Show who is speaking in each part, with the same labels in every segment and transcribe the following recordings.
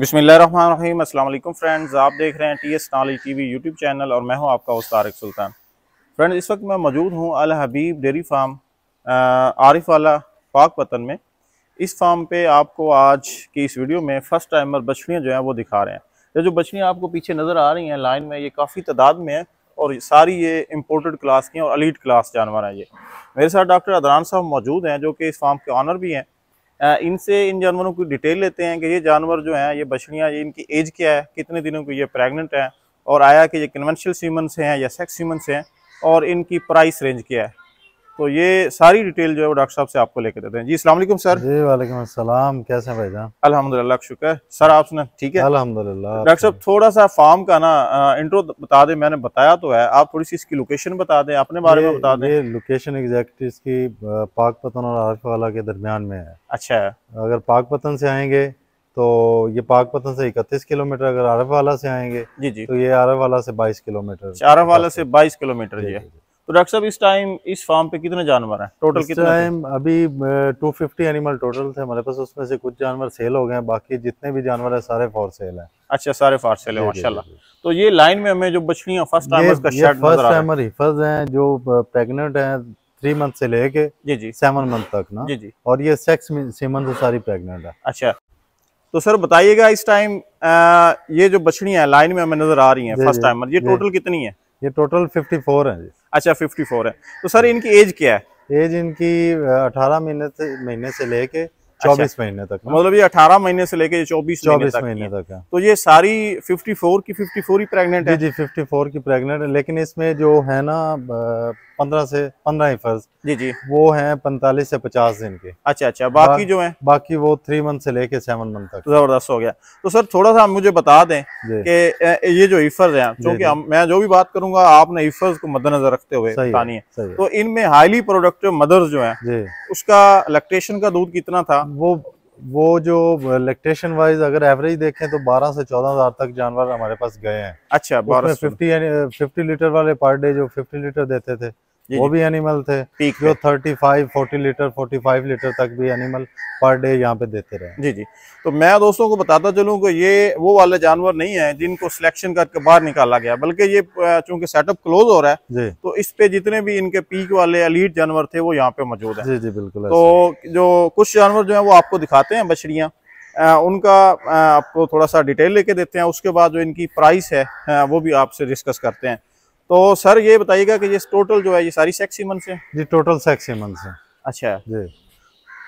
Speaker 1: बिसमीम फ्रेंड्स आप देख रहे हैं टी एस नाली टी वी यूट्यूब चैनल और मैं हूं आपका उस तारक सुल्तान फ्रेंड्स इस वक्त मैं मौजूद हूं Al Habib dairy farm Arifwala पाक वतन में इस फार्म पे आपको आज की इस वीडियो में फ़र्स्ट टाइमर बछड़ियाँ जो हैं वो दिखा रहे हैं ये जो बछड़ियाँ आपको पीछे नज़र आ रही हैं लाइन में ये काफ़ी तादाद में है और सारी ये इम्पोर्टेड क्लास की हैं और अलीट क्लास जानवर हैं ये मेरे साथ डॉक्टर अदरान साहब मौजूद हैं जो कि इस फार्म के ऑनर भी हैं इनसे इन जानवरों की डिटेल लेते हैं कि ये जानवर जो हैं ये बछड़ियाँ ये इनकी एज क्या है कितने दिनों की ये प्रेगनेंट हैं और आया कि ये कन्वेंशनल सीमन से हैं या सेक्स सीमन से हैं और इनकी प्राइस रेंज क्या है तो ये सारी डिटेल जो है वो डॉक्टर साहब से आपको लेके देते हैं
Speaker 2: जी असलम सर जी वाले कैसे हैं भाईजान
Speaker 1: अल्हम्दुलिल्लाह का शुक्र सर आप सुना
Speaker 2: ठीक है अल्हम्दुलिल्लाह डॉक्टर
Speaker 1: साहब थोड़ा सा फार्म का ना इंट्रो बता दें मैंने बताया तो है आप थोड़ी सी इसकी लोकेशन बता दें अपने बारे में बता दें
Speaker 2: लोकेशन एग्जैक्ट इसकी पाक पतन और आरफ वाला के दरमियान में है अच्छा अगर पाक पतन से आएंगे तो ये पाक पतन से इकतीस किलोमीटर अगर आरफ वाला से आएंगे जी जी तो ये आरफ वाला से बाईस किलोमीटर अच्छा,
Speaker 1: आरफ वाला से बाईस किलोमीटर जी डॉक्टर साहब इस टाइम इस फार्म पे कितने जानवर हैं टोटल कितने टाइम
Speaker 2: अभी 250 एनिमल टोटल थे हमारे पास उसमें से कुछ जानवर सेल हो गए हैं बाकी जितने भी जानवर हैं सारे फॉर सेल हैं
Speaker 1: अच्छा सारे फॉर सेल हैं माशाल्लाह तो ये लाइन में हमें जो बछड़ियाँ फर्स्ट टाइमर्स का शेड फर्स्ट टाइमर
Speaker 2: हिफज हैं जो प्रेग्नेंट हैं थ्री मंथ से लेके जी जी सेवन मंथ तक ना जी जी और ये सेक्स सेवन से सारी प्रेग्नेंट है
Speaker 1: अच्छा तो सर बताइएगा इस टाइम ये जो बछड़ियां हैं लाइन में हमें नजर आ रही हैं फर्स्ट टाइमर ये टोटल कितनी है
Speaker 2: ये टोटल 54 है जी
Speaker 1: अच्छा 54 है तो सर इनकी एज क्या है
Speaker 2: एज इनकी 18 महीने से महीने से लेके चौबीस अच्छा। महीने तक मतलब ये अठारह महीने से लेके चौबीस चौबीस महीने तक है तो ये सारी फिफ्टी फोर की फिफ्टी फोर ही प्रेगनेंट है जी फिफ्टी फोर की प्रेगनेंट है लेकिन इसमें जो है ना पंद्रह से पंद्रह ही फर्ज जी जी वो है पैंतालीस से पचास दिन के
Speaker 1: अच्छा अच्छा बाकी जो है
Speaker 2: बाकी वो थ्री मंथ से लेके सेवन मंथ तक
Speaker 1: तो जबरदस्त हो गया तो सर थोड़ा सा मुझे बता दें कि ये जो इफर्ज है क्योंकि मैं जो भी बात करूंगा आपने इफर्ज को मद्देनजर रखते हुए है तो इनमें हाईली प्रोडक्टिव मदर्स जो
Speaker 2: है उसका लैक्टेशन का दूध कितना था वो वो जो लैक्टेशन वाइज अगर एवरेज देखें तो 12 से चौदह हजार तक जानवर हमारे पास गए हैं अच्छा 12 50 50 लीटर वाले पर डे जो 50 लीटर देते थे वो भी एनिमल थे जो 35, 40 लीटर 45 लीटर तक भी एनिमल पर डे यहाँ पे देते रहे जी जी तो मैं दोस्तों को बताता चलूँ
Speaker 1: कि ये वो वाले जानवर नहीं है जिनको सिलेक्शन करके बाहर निकाला गया बल्कि ये चूंकि सेटअप क्लोज हो रहा है तो इस पे जितने भी इनके पीक वाले अलीट जानवर थे वो यहाँ पे मौजूद है जी जी बिल्कुल तो जो कुछ जानवर जो है वो आपको दिखाते हैं बछड़िया आ, उनका आ, आपको थोड़ा सा डिटेल लेके देते हैं उसके बाद जो इनकी प्राइस है आ, वो भी आपसे डिस्कस करते हैं तो सर ये बताइएगा कि ये टोटल जो है ये सारी सेक्सीमन से
Speaker 2: जी टोटल सेक्सीमन से
Speaker 1: अच्छा जी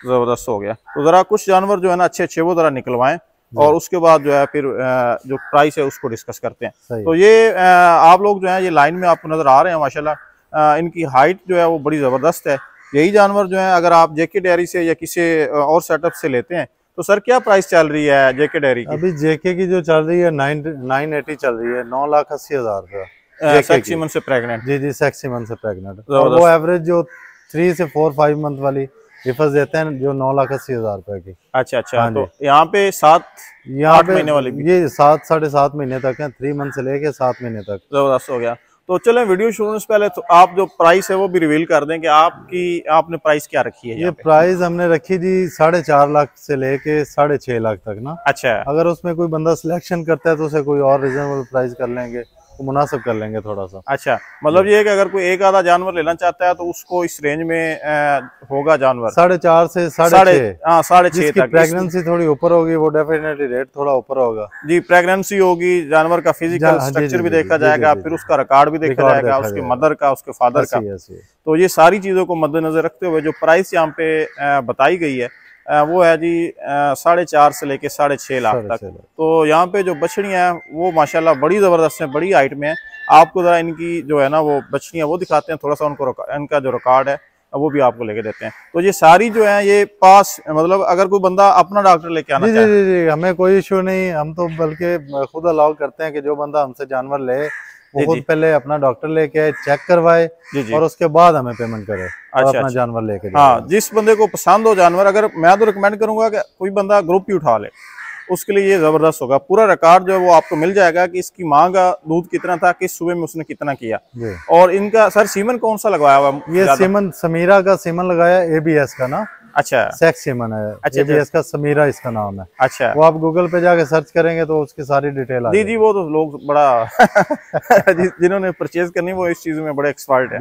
Speaker 1: ज़बरदस्त हो गया तो ज़रा कुछ जानवर जो है ना अच्छे अच्छे वो ज़रा निकलवाएं और उसके बाद जो है फिर जो प्राइस है उसको डिस्कस करते हैं तो ये आप लोग जो है ये लाइन में आपको नज़र आ रहे हैं माशाल्लाह इनकी हाइट जो है वो बड़ी ज़बरदस्त है यही जानवर जो है अगर आप जेके डेयरी से या किसी और सेटअप से लेते हैं तो सर क्या प्राइस चल रही है जेके डेयरी
Speaker 2: अभी जेके की जो चल रही है नाइन नाइन चल रही है नौ लाख अस्सी हज़ार रुपया सेक्सी uh, मंथ से प्रेग्नेंट जी जी सेक्सी मंथ से प्रेग्नेंट वो एवरेज जो थ्री से फोर फाइव मंथ वाली रिफर्स देते हैं जो नौ लाख अस्सी हजार रुपए की
Speaker 1: अच्छा अच्छा हाँ तो यहाँ पे सात
Speaker 2: यहाँ पे महीने वाली ये सात साढ़े सात महीने तक है थ्री मंथ से लेके सात महीने तक
Speaker 1: जबरदस्त हो गया तो चले वीडियो शुरू से पहले तो आप जो प्राइस है वो भी रिवील कर दें कि आपकी आपने प्राइस क्या रखी है ये
Speaker 2: प्राइस हमने रखी थी साढ़े चार लाख से लेके साढ़े छह लाख तक ना अच्छा अगर उसमें कोई बंदा सिलेक्शन करता है तो उसे कोई और रिजनेबल प्राइस कर लेंगे तो मुनासिब कर लेंगे थोड़ा सा अच्छा
Speaker 1: मतलब ये कि अगर कोई एक आधा जानवर लेना चाहता है तो उसको इस रेंज में होगा जानवर
Speaker 2: साढ़े चार से साढ़े साढ़े छह प्रेगनेंसी हाँ, थोड़ी ऊपर होगी वो डेफिनेटली
Speaker 1: रेट थोड़ा ऊपर होगा जी प्रेगनेंसी होगी जानवर का हाँ, फिजिकल स्ट्रक्चर भी देखा जाएगा फिर उसका रिकॉर्ड भी देखा जाएगा उसके मदर का उसके फादर का तो ये सारी चीजों को मद्देनजर रखते हुए जो प्राइस यहाँ पे बताई गई है वो है जी साढ़े चार से लेके साढ़े छः लाख तक तो यहाँ पे जो बछड़ियाँ हैं वो माशाल्लाह बड़ी ज़बरदस्त हैं बड़ी हाइट में हैं आपको ज़रा इनकी जो है ना वो बछड़ियाँ वो दिखाते हैं थोड़ा सा उनको इनका जो रिकॉर्ड है वो भी आपको लेके देते हैं तो ये सारी
Speaker 2: जो है ये पास मतलब अगर कोई बंदा अपना डॉक्टर लेके आना जी जी जी हमें कोई इशू नहीं हम तो बल्कि खुद अलाउ करते हैं कि जो बंदा हमसे जानवर ले बहुत पहले अपना डॉक्टर लेके आए चेक करवाए और उसके बाद हमें पेमेंट करे अच्छा, अपना अच्छा। जानवर लेके हाँ जिस बंदे
Speaker 1: को पसंद हो जानवर अगर मैं तो रिकमेंड करूंगा कि कोई बंदा ग्रुप ही उठा ले उसके लिए ये ज़बरदस्त होगा पूरा रिकॉर्ड जो है वो आपको मिल जाएगा कि इसकी माँ का दूध कितना था किस सुबह में उसने कितना किया और इनका सर सीमन कौन सा लगवाया हुआ ये सीमन
Speaker 2: समीरा का सीमन लगाया एबीएस का ना अच्छा अच्छा, अच्छा। इसका नाम है अच्छा वो आप गूगल पे सर्च करेंगे तो उसकी सारी तो डिटेल जी
Speaker 1: जी वो लोग बड़ा जिन्होंने परचेज करनी वो इस चीज में बड़े एक्सपर्ट है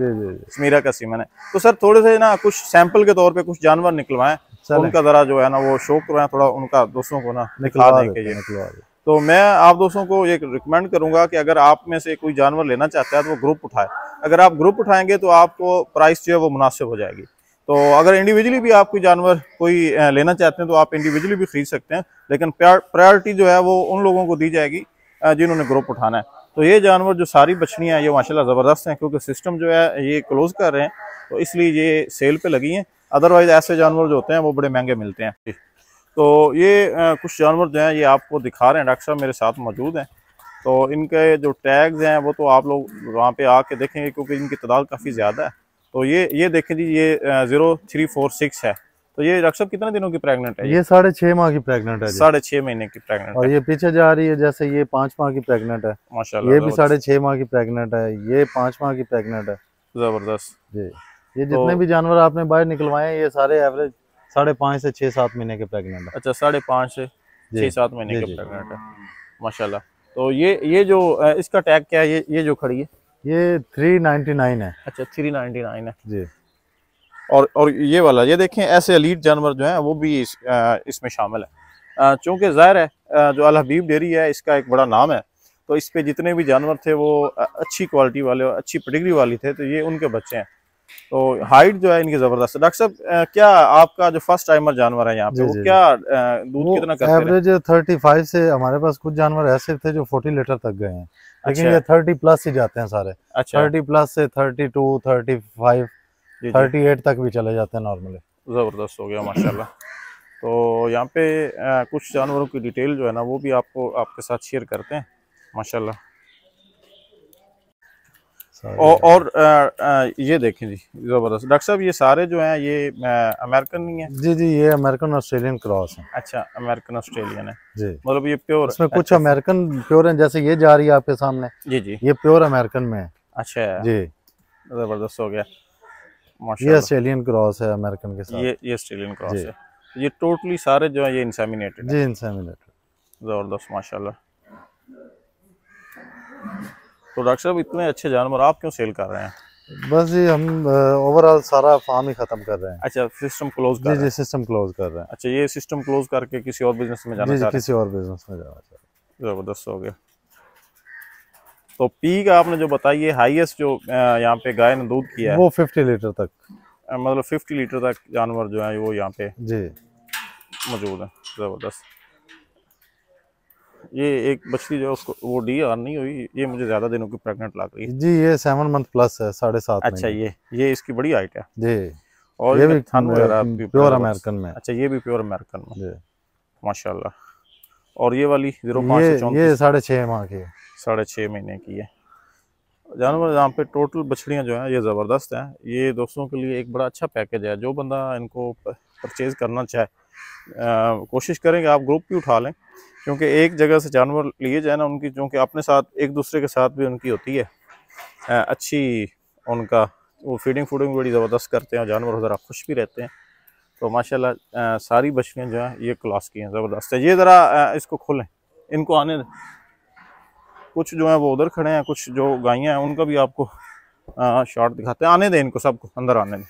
Speaker 1: समीरा का सीमन है तो सर थोड़े से ना कुछ सैंपल के तौर पर कुछ जानवर निकलवाए उनका जरा जो है ना वो शोक करवाए थोड़ा उनका दोस्तों को ना निकला निकलवा तो मैं आप दोस्तों को ये रिकमेंड करूंगा की अगर आप में से कोई जानवर लेना चाहता है तो वो ग्रुप उठाए अगर आप ग्रुप उठाएंगे तो आपको प्राइस जो है वो मुनासिब हो जाएगी तो अगर इंडिविजुअली भी आप कोई जानवर कोई लेना चाहते हैं तो आप इंडिविजुअली भी खरीद सकते हैं लेकिन प्रायोरिटी जो है वो उन लोगों को दी जाएगी जिन्होंने ग्रुप उठाना है तो ये जानवर जो सारी बछड़ियाँ हैं ये माशाल्लाह ज़बरदस्त हैं क्योंकि सिस्टम जो है ये क्लोज़ कर रहे हैं तो इसलिए ये सेल पे लगी हैं अदरवाइज़ ऐसे जानवर जो होते हैं वो बड़े महंगे मिलते हैं तो ये कुछ जानवर जो हैं ये आपको दिखा रहे हैं डॉक्टर साहब मेरे साथ मौजूद हैं तो इनके जो टैग्स हैं वो तो आप लोग वहाँ पर आके देखेंगे क्योंकि इनकी तादाद काफ़ी ज़्यादा है तो ये ये देखें जी ये जीरो थ्री फोर सिक्स है तो ये डॉक्टर साहब कितने दिनों की प्रेग्नेंट है ये साढ़े
Speaker 2: छह माह की प्रेग्नेंट है साढ़े
Speaker 1: छह महीने की प्रेग्नेंट और ये
Speaker 2: पीछे जा रही है जैसे ये पांच माह की प्रेग्नेंट है माशाल्लाह ये भी साढ़े छह माह की प्रेग्नेंट है ये पांच माह की प्रेग्नेंट है जबरदस्त जी ये तो जितने भी जानवर आपने बाहर निकलवाए ये सारे एवरेज साढ़े पाँच से छह सात महीने के प्रेगनेंट है अच्छा साढ़े पाँच से छह सात महीने के प्रेगनेंट
Speaker 1: है माशाल्लाह तो ये ये जो इसका टैग क्या है ये ये जो खड़ी है
Speaker 2: ये थ्री नाइनटी नाइन है
Speaker 1: अच्छा थ्री नाइनटी नाइन है जी और और ये वाला ये देखें ऐसे अलीट जानवर जो हैं वो भी इस, आ, इसमें शामिल है चूँकि ज़ाहिर है जो जो अलहबीब डेरी है इसका एक बड़ा नाम है तो इस पर जितने भी जानवर थे वो अच्छी क्वालिटी वाले और अच्छी पटिगरी वाली थे तो ये उनके बच्चे हैं तो हाइट जो है इनकी ज़बरदस्त है डॉक्टर साहब क्या आपका जो फर्स्ट टाइमर जानवर है यहाँ पे वो क्या दूध कितना करते एवरेज
Speaker 2: थर्टी फाइव से हमारे पास कुछ जानवर ऐसे थे जो फोर्टी लीटर तक गए हैं लेकिन अच्छा। ये थर्टी प्लस ही जाते हैं सारे थर्टी अच्छा। प्लस से thirty two thirty five thirty eight तक भी चले जाते हैं नॉर्मली
Speaker 1: ज़बरदस्त हो गया माशाल्लाह तो यहाँ पे आ, कुछ जानवरों की डिटेल जो है ना वो भी आपको आपके साथ शेयर करते हैं माशाल्लाह और, और आ, आ, ये देखें जी जबरदस्त डॉक्टर साहब ये सारे जो हैं ये अमेरिकन
Speaker 2: नहीं है जी जी ये अमेरिकन ऑस्ट्रेलियन क्रॉस है
Speaker 1: अच्छा अमेरिकन ऑस्ट्रेलियन है जी मतलब ये प्योर इसमें कुछ अच्छा
Speaker 2: अमेरिकन प्योर हैं जैसे ये जा रही है आपके सामने जी जी ये प्योर अमेरिकन में है अच्छा जी
Speaker 1: जबरदस्त हो गया ये ऑस्ट्रेलियन
Speaker 2: क्रॉस है अमेरिकन के साथ ये ये ऑस्ट्रेलियन क्रॉस है
Speaker 1: ये टोटली सारे जो है ये इंसेमिनेटेड जी इंसेमिनेटेड जबरदस्त माशा तो डॉक्टर साहब इतने अच्छे जानवर आप क्यों सेल कर रहे हैं
Speaker 2: बस जी हम ओवरऑल सारा फार्म ही खत्म कर रहे हैं
Speaker 1: अच्छा सिस्टम क्लोज कर जी जी
Speaker 2: सिस्टम क्लोज कर रहे हैं
Speaker 1: अच्छा ये सिस्टम क्लोज करके किसी और बिजनेस में जाना किसी
Speaker 2: और बिजनेस में जाना
Speaker 1: चाह जबरदस्त हो गया तो पीक आपने जो बताई है हाईएस्ट जो यहाँ पे गाय ने दूध किया है वो
Speaker 2: 50 लीटर तक
Speaker 1: मतलब 50 लीटर तक जानवर जो है वो यहाँ पे जी मौजूद है जबरदस्त ये एक बच्ची जो उसको वो डी आर नहीं हुई ये मुझे ज्यादा दिनों की प्रेगनेंट लग रही
Speaker 2: है जी ये सेवन मंथ प्लस है साढ़े सात अच्छा ये
Speaker 1: ये इसकी बड़ी हाइट है
Speaker 2: जी और ये भी प्योर अमेरिकन में अच्छा
Speaker 1: ये भी प्योर अमेरिकन में माशा और ये वाली जीरो साढ़े छः माह की साढ़े छः महीने की है जानवर यहाँ पे टोटल बछड़ियाँ जो हैं ये ज़बरदस्त हैं ये दोस्तों के लिए एक बड़ा अच्छा पैकेज है जो बंदा इनको परचेज़ करना चाहे कोशिश करें कि आप ग्रुप भी उठा लें क्योंकि एक जगह से जानवर लिए जाए ना उनकी चूँकि अपने साथ एक दूसरे के साथ भी उनकी होती है आ, अच्छी उनका वो फीडिंग फूडिंग बड़ी ज़बरदस्त करते हैं और जानवर ज़रा खुश भी रहते हैं तो माशाल्लाह सारी बछड़ियाँ जो हैं ये क्लास की हैं ज़बरदस्त है ये ज़रा इसको खोलें इनको आने दें कुछ जो है वो उधर खड़े हैं कुछ जो गायें हैं उनका भी आपको शॉर्ट दिखाते हैं आने दें इनको सबको अंदर आने दें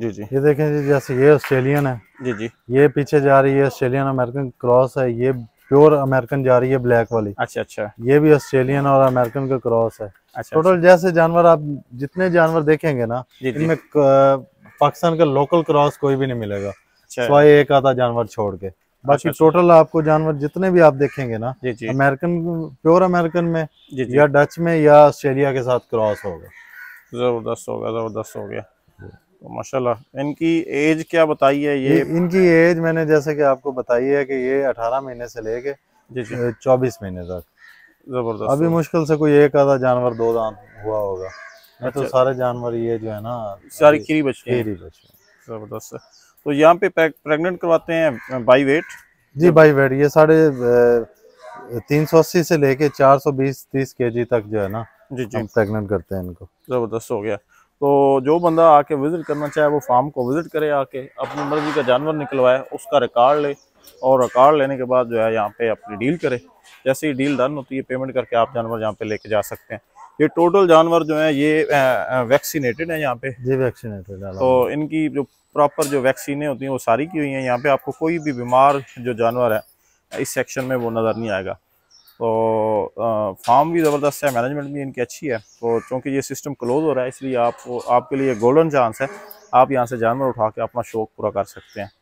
Speaker 2: जी जी ये देखें जी जैसे ये ऑस्ट्रेलियन है जी जी ये पीछे जा रही है ऑस्ट्रेलियन अमेरिकन क्रॉस है ये प्योर अमेरिकन जा रही है ब्लैक वाली अच्छा अच्छा ये भी ऑस्ट्रेलियन और अमेरिकन का क्रॉस है अच्छा, टोटल अच्छा। जैसे जानवर आप जितने जानवर देखेंगे ना इनमें पाकिस्तान का लोकल क्रॉस कोई भी नहीं मिलेगा अच्छा। एक आधा जानवर छोड़ के अच्छा, बाकी टोटल अच्छा। आपको जानवर जितने भी आप देखेंगे ना अमेरिकन प्योर अमेरिकन में या डच में या ऑस्ट्रेलिया के साथ क्रॉस होगा जबरदस्त होगा जबरदस्त हो
Speaker 1: गया तो माशाल्लाह इनकी एज क्या बताई है ये
Speaker 2: इनकी एज मैंने जैसे कि आपको बताई है कि ये 18 महीने से लेके 24 महीने तक जबरदस्त अभी मुश्किल से कोई एक आधा जानवर दो दान हुआ होगा तो अच्छा। तो सारे जानवर ये जो है ना सारी खीरी बच्चे
Speaker 1: जबरदस्त तो यहाँ पे प्रेगनेंट करवाते हैं बाई वेट
Speaker 2: जी बाई वेट ये साढ़े तीन सौ अस्सी से लेके चार सौ बीस तीस के जी तक जो है ना जी जी प्रेगनेंट करते हैं इनको
Speaker 1: जबरदस्त हो गया तो जो बंदा आके विज़िट करना चाहे वो फार्म को विज़िट करे आके अपनी मर्ज़ी का जानवर निकलवाए उसका रिकॉर्ड ले और रिकॉर्ड लेने के बाद जो है यहाँ पे अपनी डील करे जैसे ही डील डन होती है पेमेंट करके आप जानवर यहाँ पे लेके जा सकते हैं ये टोटल जानवर जो है ये वैक्सीनेटेड है यहाँ पे
Speaker 2: जी वैक्सीनेटेड तो
Speaker 1: इनकी जो प्रॉपर जो वैक्सीने होती हैं वो सारी की हुई हैं यहाँ पे आपको कोई भी बीमार जो जानवर है इस सेक्शन में वो नज़र नहीं आएगा तो फार्म भी ज़बरदस्त है मैनेजमेंट भी इनकी अच्छी है तो चूँकि ये सिस्टम क्लोज हो रहा है इसलिए आप आपके लिए गोल्डन चांस है आप यहाँ से जानवर उठा के अपना शौक पूरा कर सकते हैं